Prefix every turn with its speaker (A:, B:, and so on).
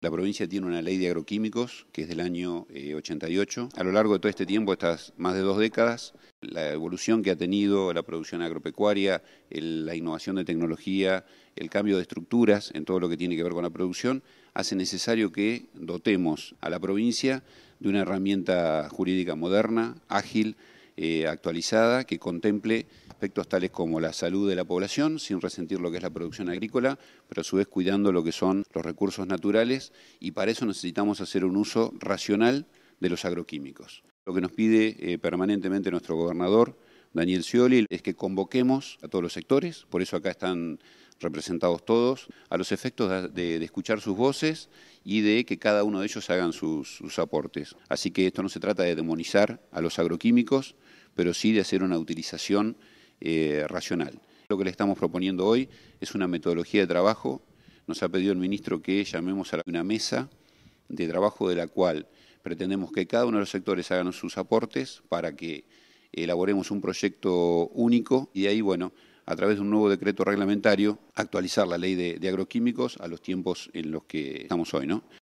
A: La provincia tiene una ley de agroquímicos que es del año 88. Eh, a lo largo de todo este tiempo, estas más de dos décadas, la evolución que ha tenido la producción agropecuaria, la innovación de tecnología, el cambio de estructuras en todo lo que tiene que ver con la producción, hace necesario que dotemos a la provincia de una herramienta jurídica moderna, ágil, eh, actualizada que contemple aspectos tales como la salud de la población, sin resentir lo que es la producción agrícola, pero a su vez cuidando lo que son los recursos naturales y para eso necesitamos hacer un uso racional de los agroquímicos. Lo que nos pide eh, permanentemente nuestro gobernador, Daniel Scioli, es que convoquemos a todos los sectores, por eso acá están representados todos, a los efectos de, escuchar sus voces y de que cada uno de ellos hagan sus aportes. Así que esto no se trata de demonizar a los agroquímicos, pero sí de hacer una utilización eh, racional. Lo que le estamos proponiendo hoy es una metodología de trabajo. Nos ha pedido el ministro que llamemos a una mesa de trabajo de la cual pretendemos que cada uno de los sectores hagan sus aportes para que elaboremos un proyecto único y de ahí, bueno, a través de un nuevo decreto reglamentario, actualizar la ley de, de agroquímicos a los tiempos en los que estamos hoy, ¿no?